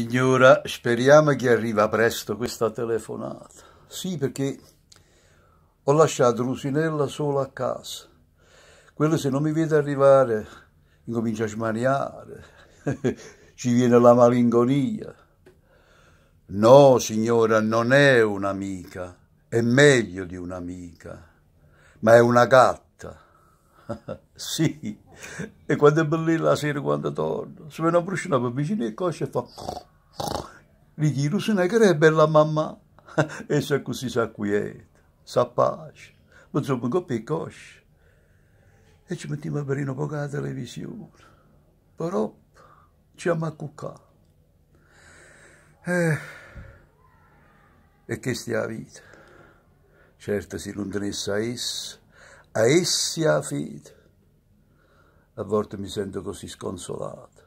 Signora, speriamo che arriva presto questa telefonata. Sì, perché ho lasciato Rusinella sola a casa. Quello se non mi vede arrivare incomincia a smaniare, ci viene la malinconia. No, signora, non è un'amica, è meglio di un'amica, ma è una gatta sì, e quando è bellina la sera quando torno, se me ne bruciano per vicino e e fa... Gli dico, se ne che è bella mamma, e se così sa quieta, sa pace, ma insomma un po' cosce. E ci mettiamo per un po' la televisione, però ci ama cucca. Eh. e che stia la vita. Certo si lontanessa essa, a essi la fede. A volte mi sento così sconsolato,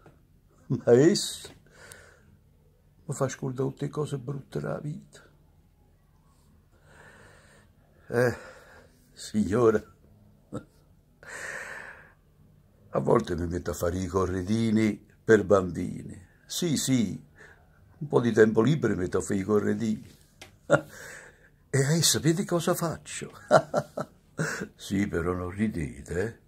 ma essi mi fa scordare tutte le cose brutte della vita. Eh, signora, a volte mi metto a fare i corredini per bambini. Sì, sì, un po' di tempo libero mi metto a fare i corredini. E adesso eh, sapete cosa faccio? sì, però non ridete.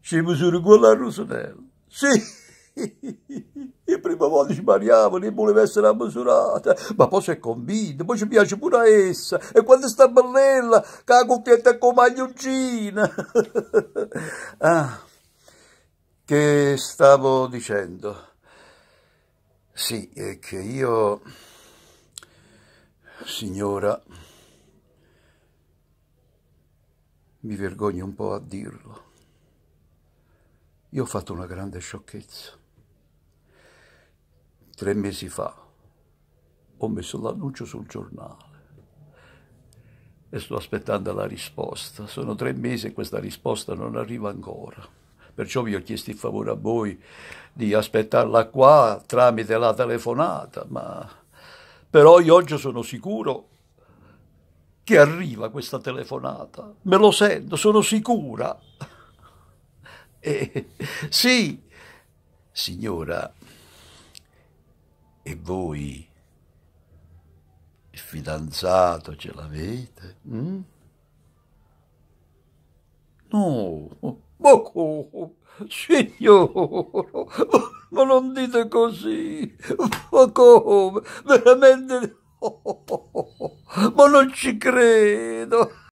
Ci solo con la Rosanella. Sì. E prima volta ci mariamo, non voleva essere ammasurata, ma poi si è convinta, poi ci piace pure a essa, e quando sta bellella, che ha cuffietta con maglioncina. ah, che stavo dicendo? Sì, è che io, signora, mi vergogno un po' a dirlo. Io ho fatto una grande sciocchezza. Tre mesi fa ho messo l'annuncio sul giornale e sto aspettando la risposta. Sono tre mesi e questa risposta non arriva ancora. Perciò vi ho chiesto il favore a voi di aspettarla qua tramite la telefonata, ma però io oggi sono sicuro che arriva questa telefonata, me lo sento, sono sicura. E, eh, sì, signora, e voi il fidanzato ce l'avete? Mm? No, ma come? Signore, ma non dite così, ma come? Veramente... Oh, oh, oh ma non ci credo.